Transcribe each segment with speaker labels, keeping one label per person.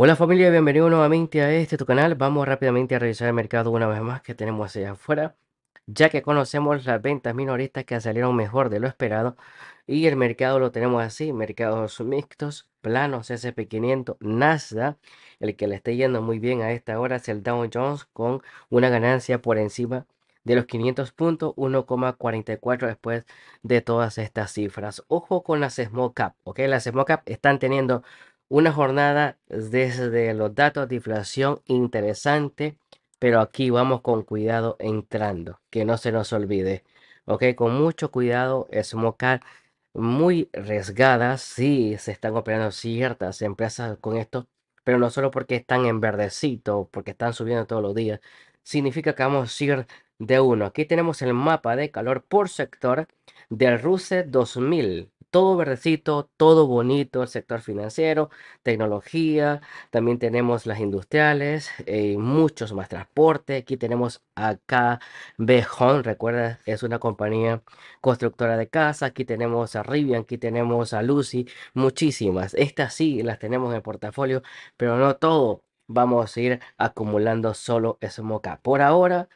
Speaker 1: Hola familia, bienvenido nuevamente a este tu canal. Vamos rápidamente a revisar el mercado una vez más que tenemos allá afuera, ya que conocemos las ventas minoristas que salieron mejor de lo esperado y el mercado lo tenemos así, mercados mixtos, planos SP500, Nasdaq, el que le está yendo muy bien a esta hora es el Dow Jones con una ganancia por encima de los 500 puntos, 1,44 después de todas estas cifras. Ojo con las small cap, ¿ok? Las small cap están teniendo una jornada desde los datos de inflación interesante, pero aquí vamos con cuidado entrando, que no se nos olvide. Ok, con mucho cuidado, es muy riesgada. Sí, se están operando ciertas empresas con esto, pero no solo porque están en verdecito, porque están subiendo todos los días, significa que vamos a ir de uno. Aquí tenemos el mapa de calor por sector del RUSE 2000 todo verdecito, todo bonito, el sector financiero, tecnología, también tenemos las industriales, eh, muchos más transporte, aquí tenemos acá Bejón, recuerda, es una compañía constructora de casa, aquí tenemos a Rivian, aquí tenemos a Lucy, muchísimas, estas sí las tenemos en el portafolio, pero no todo vamos a ir acumulando solo moca. Por ahora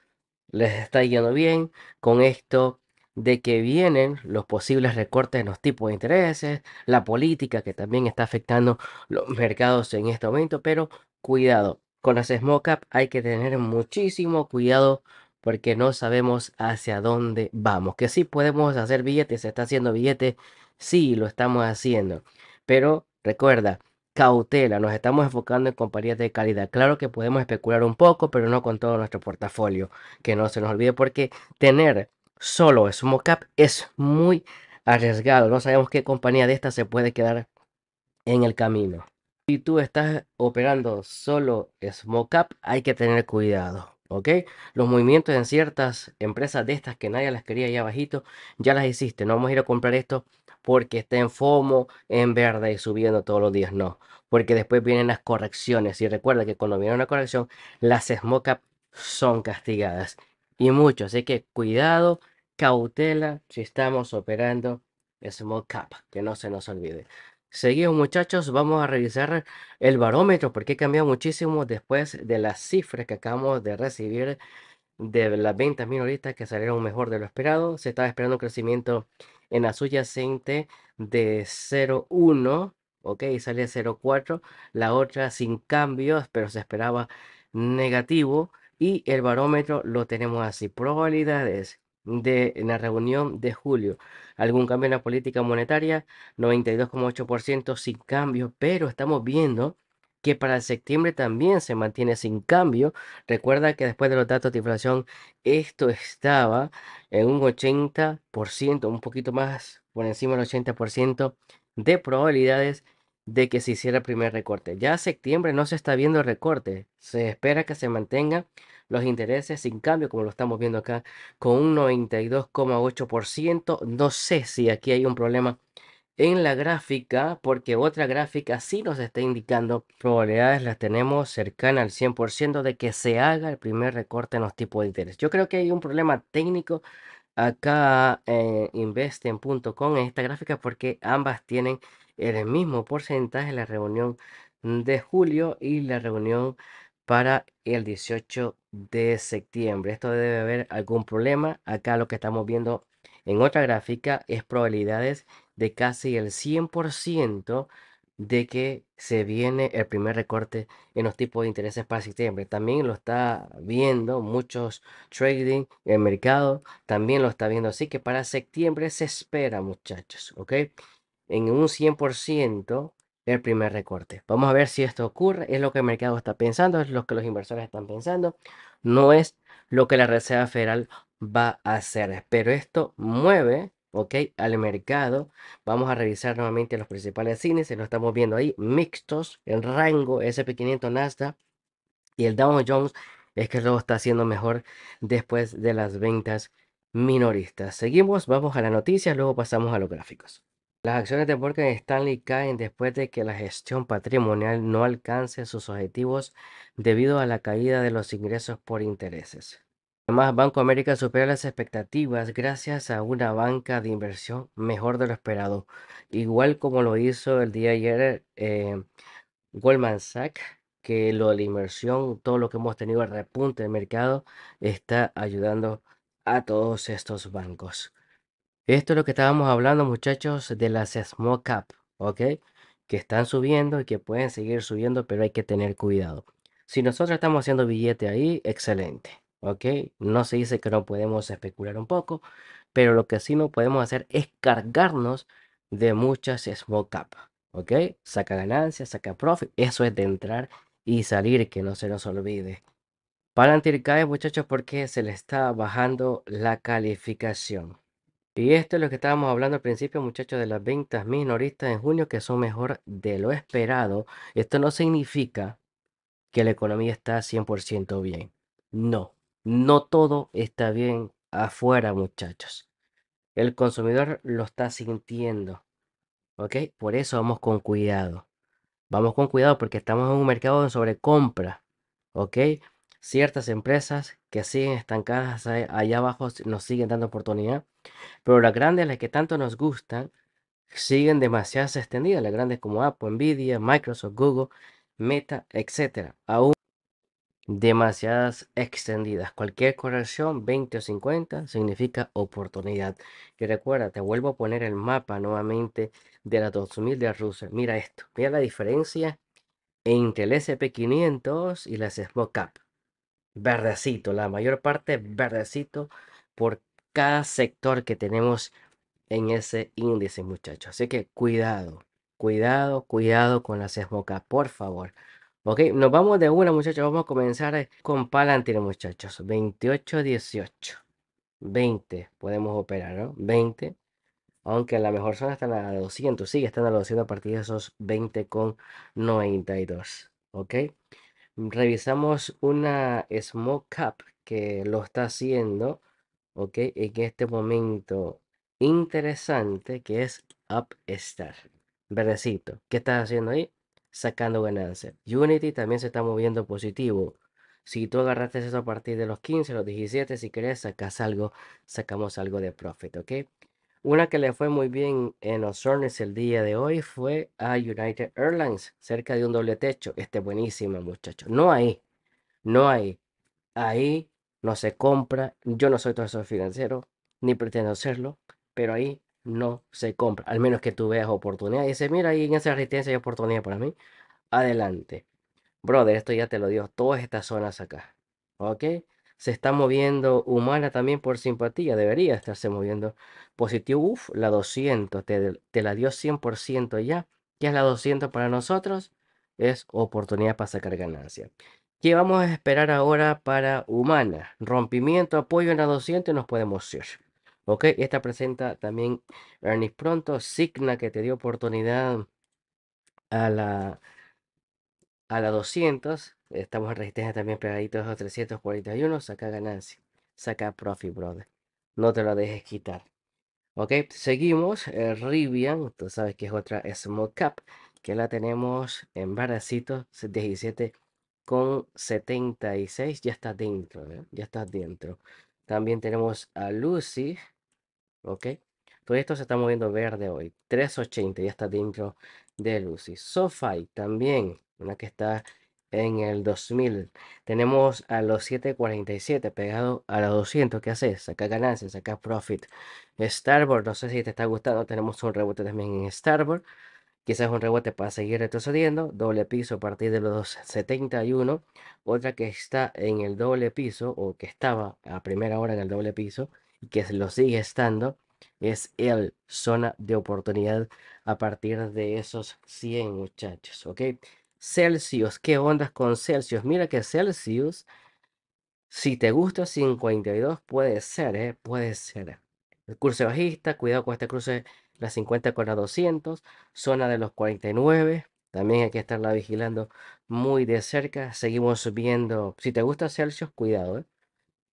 Speaker 1: les está yendo bien, con esto de que vienen los posibles recortes en los tipos de intereses, la política que también está afectando los mercados en este momento, pero cuidado, con las small hay que tener muchísimo cuidado porque no sabemos hacia dónde vamos. Que sí podemos hacer billetes, se está haciendo billetes, sí lo estamos haciendo, pero recuerda, cautela, nos estamos enfocando en compañías de calidad. Claro que podemos especular un poco, pero no con todo nuestro portafolio, que no se nos olvide porque tener solo es es muy arriesgado. No sabemos qué compañía de estas se puede quedar en el camino. Si tú estás operando solo Up, hay que tener cuidado. ¿Ok? Los movimientos en ciertas empresas de estas que nadie las quería ya abajito, ya las hiciste. No vamos a ir a comprar esto porque está en FOMO, en verde y subiendo todos los días. No, porque después vienen las correcciones. Y recuerda que cuando viene una corrección, las Up son castigadas. Y mucho, así que cuidado cautela si estamos operando Small Cap, que no se nos olvide. Seguimos muchachos, vamos a revisar el barómetro porque cambió muchísimo después de las cifras que acabamos de recibir de las ventas minoristas que salieron mejor de lo esperado. Se estaba esperando un crecimiento en la subyacente de 0,1, ok, sale 0,4. La otra sin cambios, pero se esperaba negativo. Y el barómetro lo tenemos así, probabilidades de, en la reunión de julio. ¿Algún cambio en la política monetaria? 92,8% sin cambio, pero estamos viendo que para septiembre también se mantiene sin cambio. Recuerda que después de los datos de inflación, esto estaba en un 80%, un poquito más por encima del 80% de probabilidades de que se hiciera el primer recorte. Ya septiembre no se está viendo recorte, se espera que se mantenga los intereses sin cambio, como lo estamos viendo acá, con un 92,8%. No sé si aquí hay un problema en la gráfica, porque otra gráfica sí nos está indicando probabilidades, las tenemos cercana al 100% de que se haga el primer recorte en los tipos de interés. Yo creo que hay un problema técnico acá en eh, investen.com en esta gráfica porque ambas tienen el mismo porcentaje en la reunión de julio y la reunión para el 18 de septiembre. Esto debe haber algún problema. Acá lo que estamos viendo en otra gráfica es probabilidades de casi el 100% de que se viene el primer recorte en los tipos de intereses para septiembre. También lo está viendo muchos trading, el mercado también lo está viendo. Así que para septiembre se espera, muchachos, ¿ok? En un 100% el primer recorte. Vamos a ver si esto ocurre, es lo que el mercado está pensando, es lo que los inversores están pensando, no es lo que la Reserva Federal va a hacer, pero esto mueve, ok, al mercado. Vamos a revisar nuevamente los principales cines. lo estamos viendo ahí, mixtos, el rango SP500 Nasdaq y el Dow Jones es que luego está haciendo mejor después de las ventas minoristas. Seguimos, vamos a las noticias, luego pasamos a los gráficos. Las acciones de Morgan Stanley caen después de que la gestión patrimonial no alcance sus objetivos debido a la caída de los ingresos por intereses. Además, Banco América supera las expectativas gracias a una banca de inversión mejor de lo esperado, igual como lo hizo el día ayer eh, Goldman Sachs, que lo de la inversión, todo lo que hemos tenido el repunte del mercado, está ayudando a todos estos bancos. Esto es lo que estábamos hablando, muchachos, de las small cap, ¿ok? Que están subiendo y que pueden seguir subiendo, pero hay que tener cuidado. Si nosotros estamos haciendo billete ahí, excelente, ¿ok? No se dice que no podemos especular un poco, pero lo que sí no podemos hacer es cargarnos de muchas small cap, ¿ok? Saca ganancias, saca profit, eso es de entrar y salir, que no se nos olvide. Palantir cae, muchachos, porque se le está bajando la calificación. Y esto es lo que estábamos hablando al principio, muchachos, de las ventas minoristas en junio que son mejor de lo esperado. Esto no significa que la economía está 100% bien. No, no todo está bien afuera, muchachos. El consumidor lo está sintiendo. ¿Ok? Por eso vamos con cuidado. Vamos con cuidado porque estamos en un mercado de sobrecompra. ¿Ok? Ciertas empresas que siguen estancadas allá abajo nos siguen dando oportunidad pero las grandes, las que tanto nos gustan, siguen demasiadas extendidas. Las grandes como Apple, Nvidia, Microsoft, Google, Meta, etc. Aún demasiadas extendidas. Cualquier corrección, 20 o 50, significa oportunidad. Y recuerda, te vuelvo a poner el mapa nuevamente de las 2000 de Rusia. Mira esto, mira la diferencia entre el SP500 y las smoke Cap. Verdecito, la mayor parte verdecito. ¿Por cada sector que tenemos en ese índice, muchachos. Así que cuidado, cuidado, cuidado con las Smokas, por favor. Ok, nos vamos de una, muchachos. Vamos a comenzar eh, con Palantir, muchachos. 28, 18. 20 podemos operar, ¿no? 20. Aunque a la mejor zona están a 200. sí, están a 200 a partir de esos 20 con 92. Ok. Revisamos una Smoke Cap que lo está haciendo ¿ok? En este momento interesante que es Upstart. Verdecito, ¿qué estás haciendo ahí? Sacando ganancias. Unity también se está moviendo positivo. Si tú agarraste eso a partir de los 15, los 17, si querés, sacas algo, sacamos algo de profit, ¿ok? Una que le fue muy bien en los el día de hoy fue a United Airlines, cerca de un doble techo. Este buenísimo muchachos. No ahí, no ahí. Ahí no se compra. Yo no soy todo eso financiero, ni pretendo serlo, pero ahí no se compra, al menos que tú veas oportunidad y dices, mira, ahí en esa resistencia hay oportunidad para mí. Adelante. Brother, esto ya te lo dio todas estas zonas acá. ¿Ok? Se está moviendo humana también por simpatía. Debería estarse moviendo positivo. Uf, la 200. Te, la dio 100% ya. ¿Qué es la 200 para nosotros? Es oportunidad para sacar ganancia. ¿Qué vamos a esperar ahora para humana? Rompimiento, apoyo en la y nos podemos ir. Ok, esta presenta también Ernest Pronto, Signa que te dio oportunidad a la, a la 200. Estamos en resistencia también pegaditos a 341. Saca ganancia, saca profit, brother. No te lo dejes quitar. Ok, seguimos. Ribian. Eh, Rivian, tú sabes que es otra Small Cap, que la tenemos en Baracito. 17 con 76 ya está dentro, ¿eh? ya está dentro. También tenemos a Lucy, ¿ok? Todo esto se está moviendo verde hoy. 380 ya está dentro de Lucy. SoFi también, una que está en el 2000. Tenemos a los 747 pegado a los 200. ¿Qué haces? Saca ganancias, saca profit. Starboard, no sé si te está gustando. Tenemos un rebote también en Starboard. Quizás un rebote para seguir retrocediendo. Doble piso a partir de los 71. Otra que está en el doble piso o que estaba a primera hora en el doble piso y que lo sigue estando es el zona de oportunidad a partir de esos 100 muchachos. ¿Ok? Celsius, ¿qué ondas con Celsius? Mira que Celsius, si te gusta 52, puede ser, ¿eh? puede ser. El cruce bajista, cuidado con este cruce la 50 con la 200, zona de los 49. También hay que estarla vigilando muy de cerca. Seguimos subiendo. Si te gusta Celsius, cuidado. ¿eh?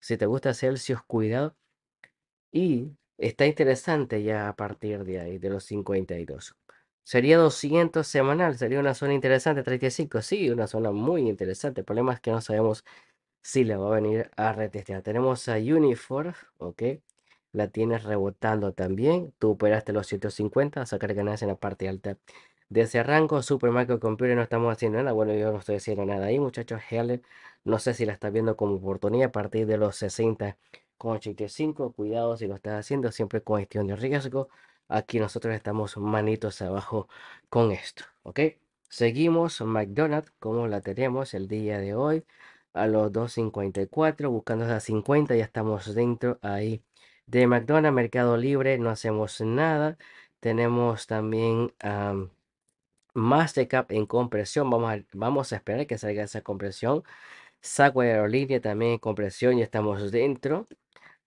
Speaker 1: Si te gusta Celsius, cuidado. Y está interesante ya a partir de ahí, de los 52. Sería 200 semanal, sería una zona interesante, 35. Sí, una zona muy interesante. El problema es que no sabemos si la va a venir a retestear. Tenemos a Unifor, ok la tienes rebotando también. Tú operaste los 750, a sacar ganas en la parte alta de ese rango. Super Computer no estamos haciendo nada. Bueno, yo no estoy haciendo nada ahí, muchachos. Heller, no sé si la estás viendo como oportunidad a partir de los 60 con 85. Cuidado si lo estás haciendo, siempre con gestión de riesgo. Aquí nosotros estamos manitos abajo con esto, ¿ok? Seguimos McDonald's como la tenemos el día de hoy a los 2.54, buscando a 50, ya estamos dentro ahí de McDonald's, Mercado Libre, no hacemos nada. Tenemos también Mastercard en compresión. Vamos a, vamos a esperar que salga esa compresión. Saco de Aerolínea también en compresión, ya estamos dentro.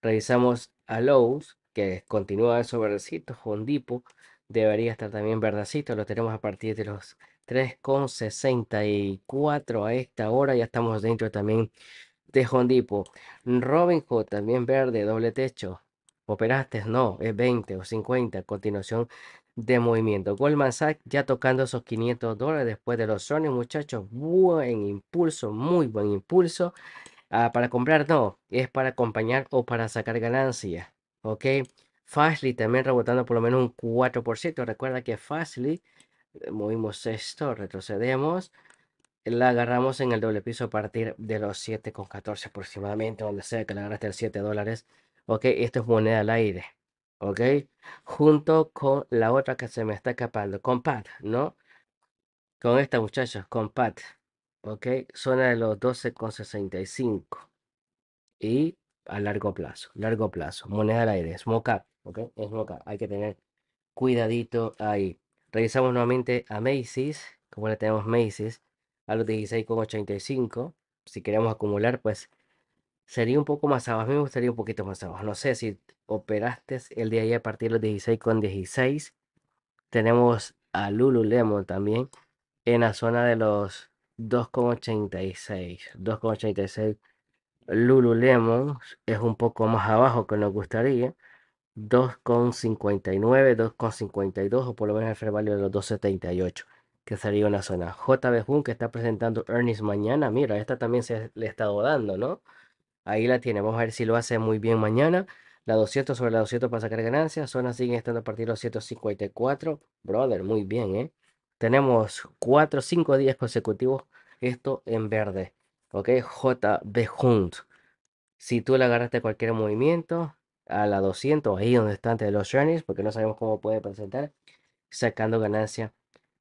Speaker 1: Revisamos a Lowe's, que continúa eso verdecito. Hondipo debería estar también verdacito. Lo tenemos a partir de los 3,64 a esta hora. Ya estamos dentro también de Hondipo. Robin Hood también verde, doble techo operaste, no, es 20 o 50 a continuación de movimiento. Goldman Sachs ya tocando esos 500 dólares después de los Sony, muchachos, buen impulso, muy buen impulso. Ah, para comprar no, es para acompañar o para sacar ganancia ¿ok? Fastly también rebotando por lo menos un 4%. Recuerda que Fastly, eh, movimos esto, retrocedemos, la agarramos en el doble piso a partir de los 7,14 aproximadamente, donde sea que la agarraste el 7 dólares ¿ok? Esto es moneda al aire, ¿ok? Junto con la otra que se me está escapando, con ¿no? Con esta muchacha, con ¿ok? Zona de los 12,65 y a largo plazo, largo plazo, moneda al aire, es mocap, ¿ok? Es mocap, hay que tener cuidadito ahí. Revisamos nuevamente a Macy's, como le tenemos Macy's, a los 16,85. Si queremos acumular, pues sería un poco más abajo, me gustaría un poquito más abajo. No sé si operaste el día de ayer a partir de los 16 con Tenemos a Lululemon también en la zona de los 2,86. 2,86 Lululemon es un poco más abajo que nos gustaría. 2,59, 2,52 o por lo menos el fair de los 2,78 que sería una zona. JB Jun que está presentando Earnings mañana. Mira, esta también se le estado dando, ¿no? Ahí la tiene. Vamos a ver si lo hace muy bien mañana. La 200 sobre la 200 para sacar ganancias. Zona sigue estando a partir de los 154. Brother, muy bien, ¿eh? Tenemos 4, 5 días consecutivos. Esto en verde. ¿Ok? JB Hunt. Si tú le agarraste cualquier movimiento a la 200, ahí donde está antes de los journeys, porque no sabemos cómo puede presentar, sacando ganancia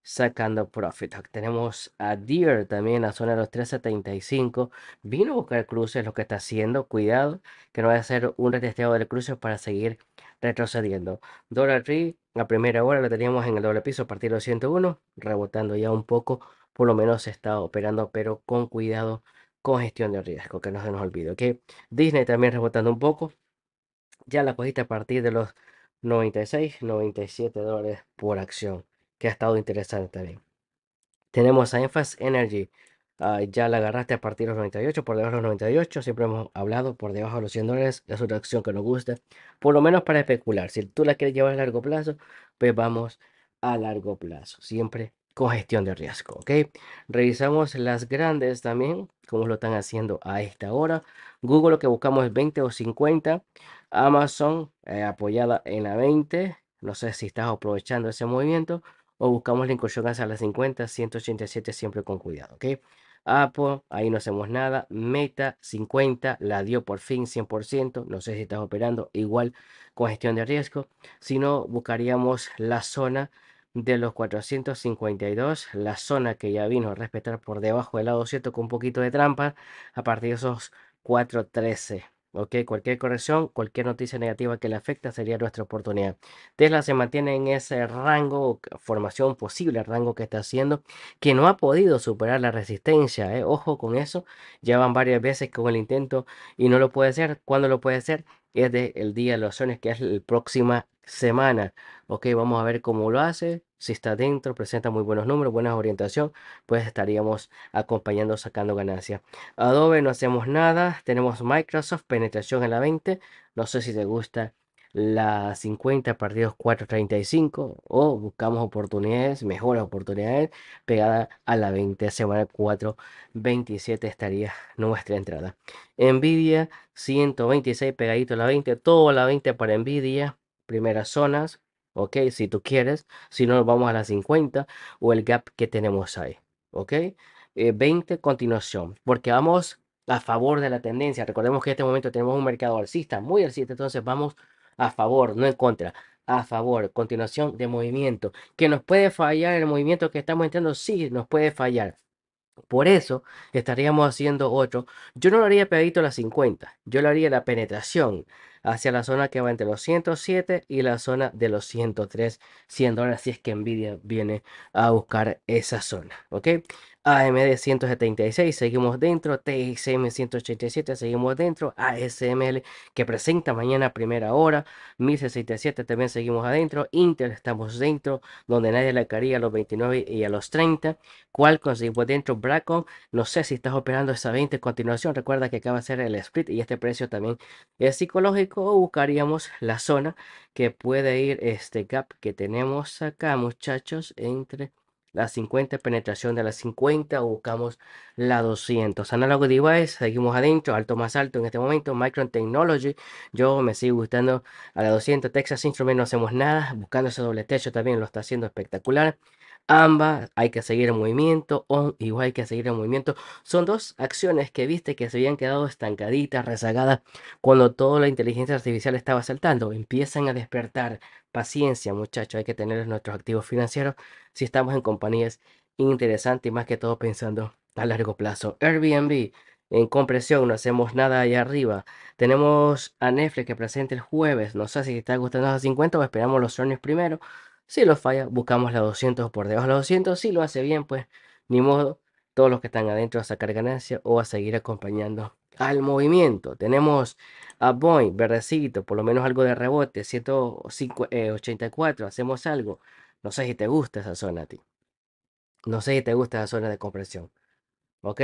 Speaker 1: sacando profit. Tenemos a Deer también en la zona de los 375. Vino a buscar cruces, lo que está haciendo. Cuidado, que no va a ser un retesteado del cruce para seguir retrocediendo. Dollar Tree, la primera hora la teníamos en el doble piso a partir de los 101, rebotando ya un poco. Por lo menos está operando, pero con cuidado, con gestión de riesgo, que no se nos olvide. Que Disney también rebotando un poco. Ya la cogiste a partir de los 96, 97 dólares por acción que ha estado interesante también. Tenemos a Enfas Energy. Ah, ya la agarraste a partir de los 98, por debajo de los 98. Siempre hemos hablado por debajo de los 100 dólares. Es una acción que nos gusta, por lo menos para especular. Si tú la quieres llevar a largo plazo, pues vamos a largo plazo. Siempre con gestión de riesgo. ¿ok? Revisamos las grandes también, como lo están haciendo a esta hora. Google, lo que buscamos es 20 o 50. Amazon, eh, apoyada en la 20. No sé si estás aprovechando ese movimiento o buscamos la incursión a las 50, 187 siempre con cuidado, ¿ok? Apple, ahí no hacemos nada. Meta, 50, la dio por fin 100%. No sé si estás operando igual con gestión de riesgo. Si no, buscaríamos la zona de los 452, la zona que ya vino a respetar por debajo del lado ¿cierto? con un poquito de trampa, a partir de esos 413. Ok, cualquier corrección, cualquier noticia negativa que le afecta sería nuestra oportunidad. Tesla se mantiene en ese rango, formación posible, rango que está haciendo, que no ha podido superar la resistencia. ¿eh? Ojo con eso, Ya van varias veces con el intento y no lo puede hacer. ¿Cuándo lo puede hacer? Es de el día de las que es la próxima semana. Ok, vamos a ver cómo lo hace si está dentro, presenta muy buenos números, buena orientación, pues estaríamos acompañando, sacando ganancia Adobe no hacemos nada, tenemos Microsoft, penetración en la 20, no sé si te gusta la 50 partidos 435 o buscamos oportunidades, mejores oportunidades, pegada a la 20 semana 427 estaría nuestra entrada. Nvidia 126 pegadito a la 20, todo a la 20 para Nvidia, primeras zonas, ¿ok? Si tú quieres, si no, vamos a las 50 o el gap que tenemos ahí, ¿ok? 20 eh, continuación, porque vamos a favor de la tendencia. Recordemos que en este momento tenemos un mercado alcista, muy alcista, entonces vamos a favor, no en contra, a favor, continuación de movimiento. Que nos puede fallar el movimiento que estamos entrando, sí, nos puede fallar. Por eso estaríamos haciendo otro. Yo no lo haría pegadito a las 50, yo lo haría la penetración hacia la zona que va entre los 107 y la zona de los 103, siendo dólares si es que Nvidia viene a buscar esa zona, ¿ok? AMD 176, seguimos dentro, TXM 187, seguimos dentro, ASML que presenta mañana primera hora, 1067 también seguimos adentro, Intel estamos dentro, donde nadie le caería a los 29 y a los 30, Qualcomm seguimos dentro, Bracon, no sé si estás operando esa 20 en continuación, recuerda que acaba de ser el split y este precio también es psicológico o buscaríamos la zona que puede ir este gap que tenemos acá muchachos entre la 50 penetración de la 50 buscamos la 200 análogo device seguimos adentro alto más alto en este momento micron technology yo me sigo gustando a la 200 texas instrument no hacemos nada buscando ese doble techo también lo está haciendo espectacular Ambas hay que seguir el movimiento, igual hay que seguir el movimiento. Son dos acciones que viste que se habían quedado estancaditas, rezagadas, cuando toda la inteligencia artificial estaba saltando. Empiezan a despertar. Paciencia, muchachos, hay que tener nuestros activos financieros si estamos en compañías interesantes y más que todo pensando a largo plazo. Airbnb, en compresión, no hacemos nada allá arriba. Tenemos a Netflix que presenta el jueves. No sé si te está gustando a 50 o esperamos los viernes primero. Si lo falla, buscamos la 200 por debajo de la 200. Si lo hace bien, pues ni modo. Todos los que están adentro a sacar ganancia o a seguir acompañando al movimiento. Tenemos a Boy verdecito, por lo menos algo de rebote, 184. Eh, hacemos algo. No sé si te gusta esa zona a ti. No sé si te gusta esa zona de compresión. ¿Ok?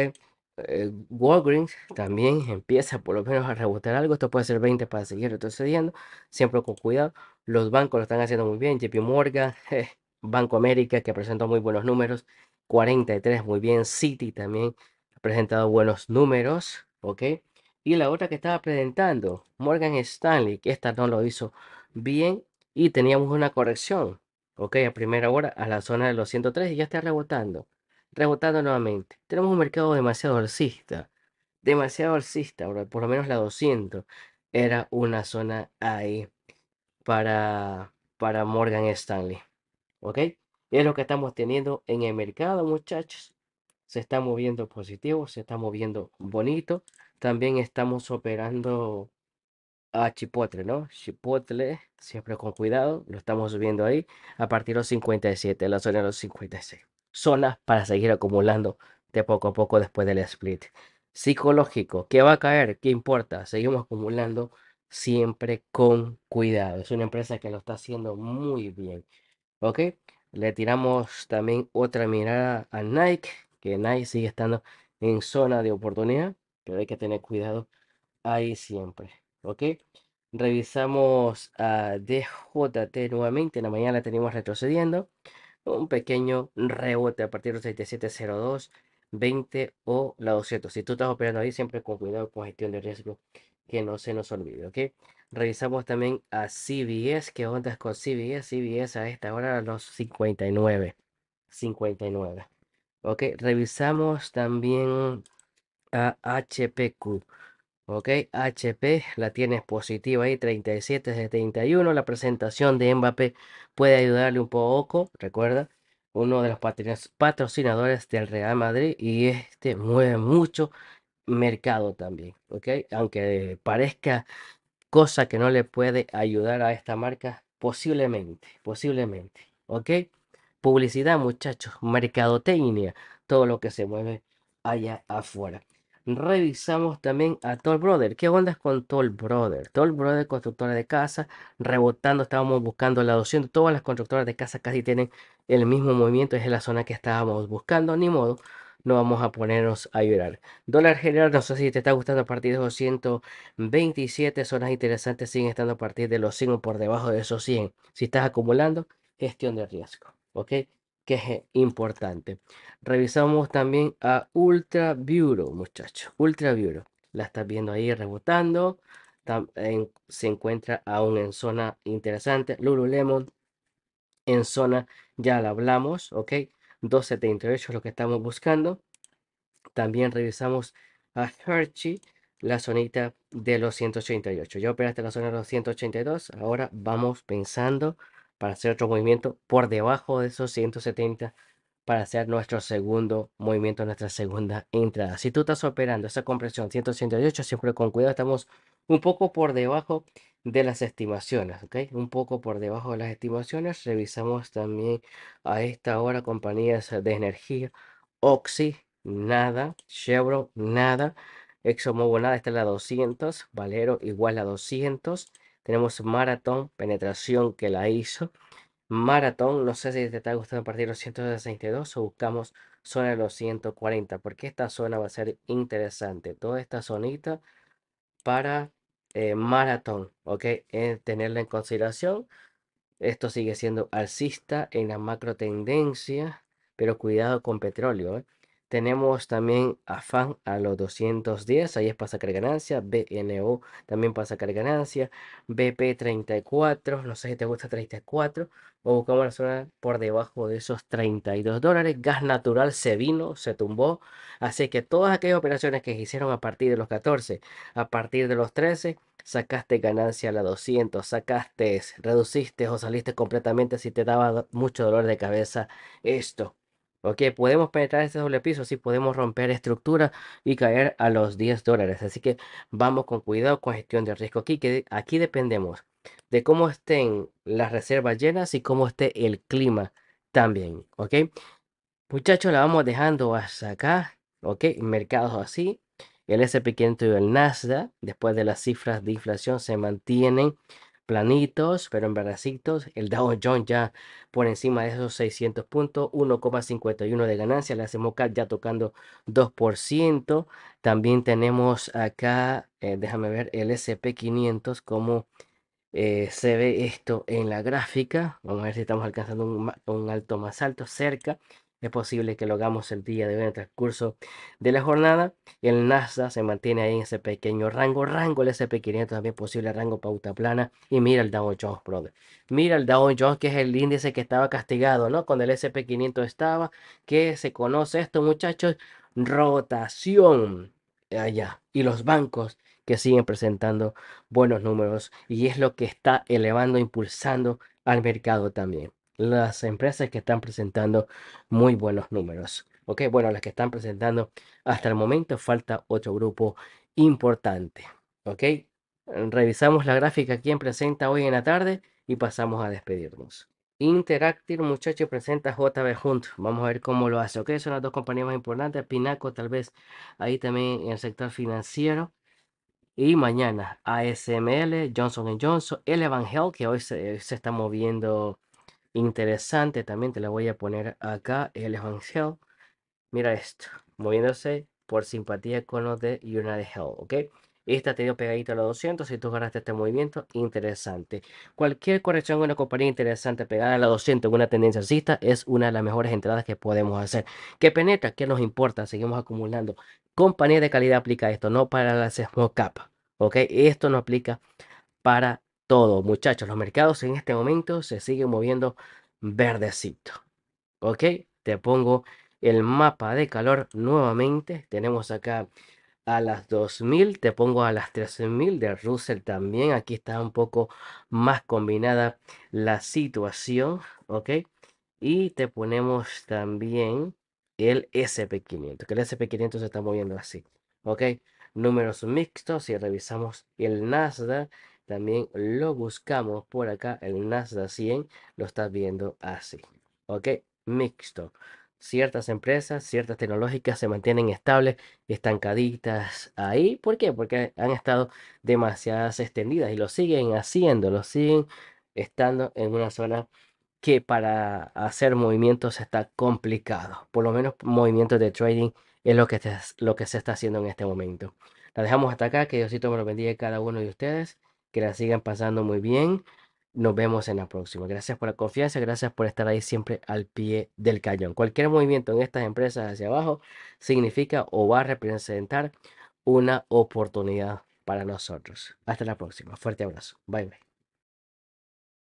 Speaker 1: Eh, Walgreens también empieza por lo menos a rebotar algo. Esto puede ser 20 para seguir retrocediendo. Siempre con cuidado. Los bancos lo están haciendo muy bien. JP Morgan, Banco América, que presentó muy buenos números. 43, muy bien. Citi también ha presentado buenos números. ¿Ok? Y la otra que estaba presentando, Morgan Stanley, que esta no lo hizo bien. Y teníamos una corrección. ¿Ok? A primera hora, a la zona de los 103 y ya está rebotando. Rebotando nuevamente. Tenemos un mercado demasiado alcista. Demasiado alcista, Por lo menos la 200 era una zona ahí para, para Morgan Stanley. ¿Ok? Es lo que estamos teniendo en el mercado, muchachos. Se está moviendo positivo, se está moviendo bonito. También estamos operando a Chipotle, ¿no? Chipotle, siempre con cuidado, lo estamos subiendo ahí a partir de los 57, la zona de los 56. Zonas para seguir acumulando de poco a poco después del split. Psicológico, ¿qué va a caer? ¿Qué importa? Seguimos acumulando siempre con cuidado. Es una empresa que lo está haciendo muy bien. ¿Ok? Le tiramos también otra mirada a Nike, que Nike sigue estando en zona de oportunidad, pero hay que tener cuidado ahí siempre. ¿Ok? Revisamos a DJT nuevamente. En la mañana tenemos retrocediendo. Un pequeño rebote a partir de 6702, 20 o la 200. Si tú estás operando ahí, siempre con cuidado con gestión de riesgo que no se nos olvide, ¿ok? Revisamos también a CBS, ¿qué ondas con CBS? CBS a esta hora a los 59, 59. Ok, revisamos también a HPQ. Ok, HP la tienes positiva ahí, 37 31. La presentación de Mbappé puede ayudarle un poco, recuerda, uno de los patrocinadores del Real Madrid y este mueve mucho mercado también, ¿ok? Aunque parezca cosa que no le puede ayudar a esta marca, posiblemente, posiblemente, ¿ok? Publicidad, muchachos, mercadotecnia, todo lo que se mueve allá afuera. Revisamos también a Toll Brother. ¿Qué onda con Toll Brother? Toll Brother, constructora de casa, rebotando, estábamos buscando la 200. Todas las constructoras de casa casi tienen el mismo movimiento, es la zona que estábamos buscando, ni modo no vamos a ponernos a llorar. Dólar general, no sé si te está gustando a partir de 227. 127 zonas interesantes, siguen estando a partir de los 100 por debajo de esos 100. Si estás acumulando, gestión de riesgo, ¿ok? Que es eh, importante. Revisamos también a Ultra Bureau, muchachos. Ultra Bureau. La estás viendo ahí rebotando. se encuentra aún en zona interesante. Lululemon en zona, ya la hablamos, ¿ok? 278 es lo que estamos buscando. También revisamos a Hershey, la zonita de los 188. Ya operaste la zona de los 182. Ahora vamos pensando para hacer otro movimiento por debajo de esos 170 para hacer nuestro segundo movimiento, nuestra segunda entrada. Si tú estás operando esa compresión 188, siempre con cuidado, estamos un poco por debajo de las estimaciones, ¿ok? Un poco por debajo de las estimaciones. Revisamos también a esta hora compañías de energía, Oxy, nada, Chevron, nada, ExxonMobil, nada, está la 200, Valero igual a 200. Tenemos Marathon, penetración que la hizo, maratón. No sé si te está gustando partir los 162 o buscamos zona de los 140, porque esta zona va a ser interesante. Toda esta zonita para eh, maratón, ¿ok? tenerla en consideración. Esto sigue siendo alcista en la macro tendencia, pero cuidado con petróleo, ¿eh? Tenemos también afán a los 210, ahí es para sacar ganancia. BNO también para sacar ganancia. BP34, no sé si te gusta 34. O buscamos la zona por debajo de esos 32 dólares. Gas natural se vino, se tumbó. Así que todas aquellas operaciones que se hicieron a partir de los 14, a partir de los 13, sacaste ganancia a la 200, sacaste, reduciste o saliste completamente si te daba mucho dolor de cabeza esto. Ok, podemos penetrar este doble piso, sí, podemos romper estructura y caer a los 10 dólares. Así que vamos con cuidado con gestión de riesgo aquí, que aquí dependemos de cómo estén las reservas llenas y cómo esté el clima también. Ok, muchachos, la vamos dejando hasta acá. Ok, mercados así. El SP500 y el Nasdaq, después de las cifras de inflación, se mantienen planitos, pero en verdadcitos. El Dow Jones ya por encima de esos 600 puntos, 1,51 de ganancia. La CAD ya tocando 2%. También tenemos acá, eh, déjame ver, el SP500, cómo eh, se ve esto en la gráfica. Vamos a ver si estamos alcanzando un alto más alto, cerca. Es posible que lo hagamos el día de hoy en el transcurso de la jornada. El NASA se mantiene ahí en ese pequeño rango. Rango el SP500 también posible rango pauta plana. Y mira el Dow Jones, brother. Mira el Dow Jones, que es el índice que estaba castigado, ¿no? Cuando el SP500 estaba. Que se conoce esto, muchachos. Rotación allá. Y los bancos que siguen presentando buenos números. Y es lo que está elevando, impulsando al mercado también las empresas que están presentando muy buenos números. Ok, bueno, las que están presentando hasta el momento falta otro grupo importante. Ok, revisamos la gráfica quien presenta hoy en la tarde y pasamos a despedirnos. Interactive, muchachos, presenta JB Hunt. Vamos a ver cómo lo hace. Ok, son las dos compañías más importantes. Pinaco, tal vez ahí también en el sector financiero. Y mañana ASML, Johnson Johnson, el Evangelio, que hoy se está moviendo interesante, también te la voy a poner acá, el Evangelio. Mira esto, moviéndose por simpatía con los de United Hell, ¿ok? Esta te dio pegadito a los 200 si tú ganaste este movimiento, interesante. Cualquier corrección en una compañía interesante pegada a la 200 en una tendencia alcista es una de las mejores entradas que podemos hacer. ¿Qué penetra? ¿Qué nos importa? Seguimos acumulando. Compañía de calidad aplica esto, no para las small cap, ¿ok? Esto no aplica para todo, muchachos. Los mercados en este momento se siguen moviendo verdecito. ¿Ok? Te pongo el mapa de calor nuevamente. Tenemos acá a las 2000, te pongo a las 13000 de Russell también. Aquí está un poco más combinada la situación, ¿ok? Y te ponemos también el SP500, que el SP500 se está moviendo así, ¿ok? Números mixtos y revisamos el Nasdaq también lo buscamos por acá, el Nasdaq 100 lo estás viendo así, ok, mixto. Ciertas empresas, ciertas tecnológicas se mantienen estables, estancaditas ahí. ¿Por qué? Porque han estado demasiadas extendidas y lo siguen haciendo, lo siguen estando en una zona que para hacer movimientos está complicado. Por lo menos movimientos de trading es lo que, lo que se está haciendo en este momento. La dejamos hasta acá. Que Diosito me lo bendiga a cada uno de ustedes que la sigan pasando muy bien. Nos vemos en la próxima. Gracias por la confianza, gracias por estar ahí siempre al pie del cañón. Cualquier movimiento en estas empresas hacia abajo significa o va a representar una oportunidad para nosotros. Hasta la próxima. Fuerte abrazo. Bye bye.